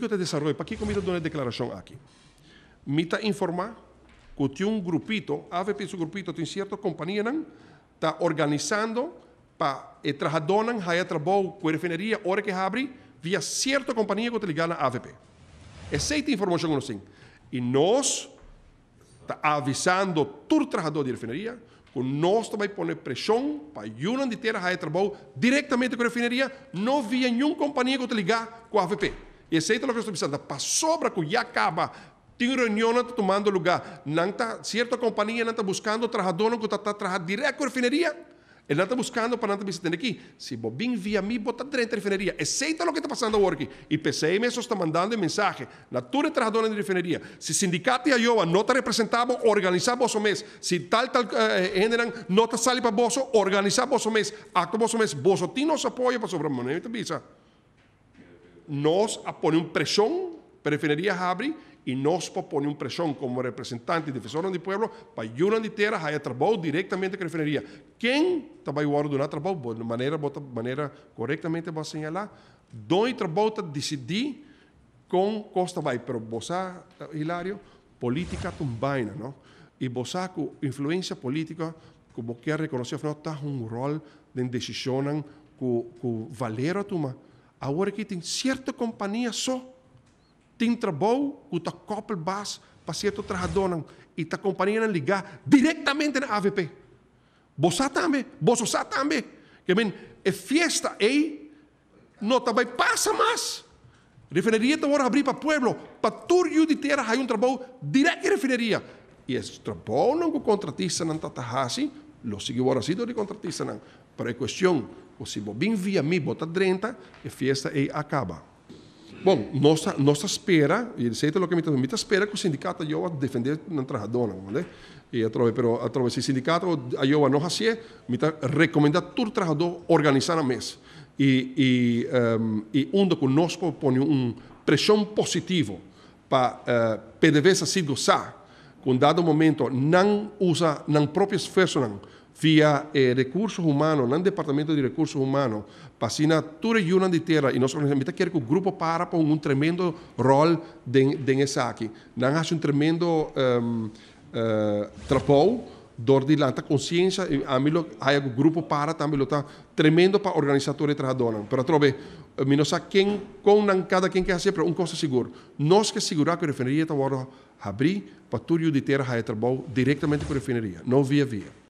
que te desarrollo? ¿Para dou comida declaração aqui, me está informar que um grupito, AVP es un grupito, tiene cierta compañía, está organizando para e trajadonan de trabalho com a refinaria, hora que abre, via certa companhia que te ligar na AVP. Aceita informação assim. E nós está avisando todo trabalhador de refinaria que nós vamos pôr pressão para uma de ter a trabalho diretamente com a refinaria, não via nenhuma companhia que te ligar com a AVP. Aceita lo que está pasando para já acaba. Tem reunião, não está tomando lugar. Não está, certa companhia está buscando trabalhador, que está trabalhando direto com a refinería. Ele não está buscando para não estar visitando aqui. Se Bobim via mim, bota dentro na refinería. Aceita lo que está pasando agora aqui. E PCM só está mandando mensagem. Natura trajadora de Si Se sindicato e Iowa no está representado, organizar vosso mês. Si tal, tal, eh, generan no não está saindo para vosso, organizar vosso mês. Acto vosso mês. Vosso tem nosso apoio para sobremanente visa. nós pone pressão, presión, Periferias abre e nós pone un pressão como representante y defensor do povo para ayudar de tierra a trabajar directamente con la refinería. ¿Quién también o a De maneira, de maneira correctamente va a señalar. Doy trabajo decidir com Costa Bay, pero vos, Hilário política não? e Y vos, influência política, como que reconocer, no, está um rol de decisión que, que a tomar. Agora aqui tem certa companhia só. Tem trabalho, que está copel base para certo trabalhador. E está companhia não ligar diretamente na AVP. Você também, você também. Que bem, é festa aí, não vai passa mais. Refinaria está agora abrir para o povo, para tudo de terra, há um trabalho direto à refinaria. E esse trabalho não que contratista não está tá, tá, assim, lo Los sigurasito ricontrattista não. Para a questão, se bobin via mi bota 30, a festa e acaba. Bom, nossa, nossa espera, e isso é o que me também espera que o sindicato eu a defender na trajadona, né? E a através, pero através do sindicato eu a não fazer, me recomenda todo trajador organizar a mesa. E e um, e onde conosco põe um pressão positivo para uh, eh, PDVSA se gozar com dado momento não usa, não próprio esforço não, via eh, recursos humanos, é departamento de recursos humanos, passina toda a de terra e nossa organização quer que o grupo para com um tremendo rol de de essa aqui. Não acha um tremendo um, uh, eh, dor de lanta, consciência, e amilo, há um grupo para, também está tremendo para organizador e trabalhador. para trove, menos a quem, com na cada quem quer para um coisa segura. Nós que segurar que a refinaria está agora abrir para tudo de terra a trabalho diretamente com a refinaria, não via via.